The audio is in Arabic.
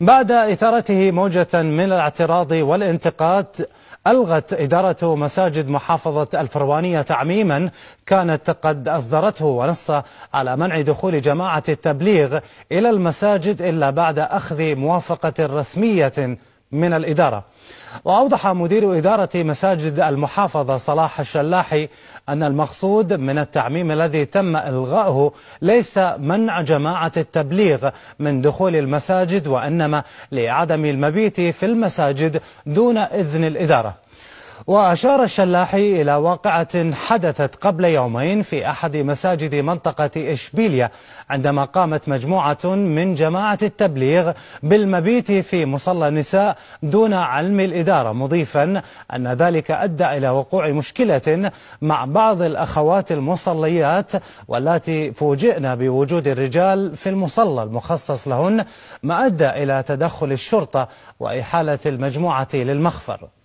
بعد إثارته موجة من الاعتراض والانتقاد ألغت إدارة مساجد محافظة الفروانية تعميما كانت قد أصدرته ونص على منع دخول جماعة التبليغ إلى المساجد إلا بعد أخذ موافقة رسمية من الإدارة وأوضح مدير إدارة مساجد المحافظة صلاح الشلاحي أن المقصود من التعميم الذي تم إلغائه ليس منع جماعة التبليغ من دخول المساجد وإنما لعدم المبيت في المساجد دون إذن الإدارة وأشار الشلاحي إلى واقعة حدثت قبل يومين في أحد مساجد منطقة إشبيليا عندما قامت مجموعة من جماعة التبليغ بالمبيت في مصلى النساء دون علم الإدارة مضيفا أن ذلك أدى إلى وقوع مشكلة مع بعض الأخوات المصليات والتي فوجئن بوجود الرجال في المصلى المخصص لهن ما أدى إلى تدخل الشرطة وإحالة المجموعة للمخفر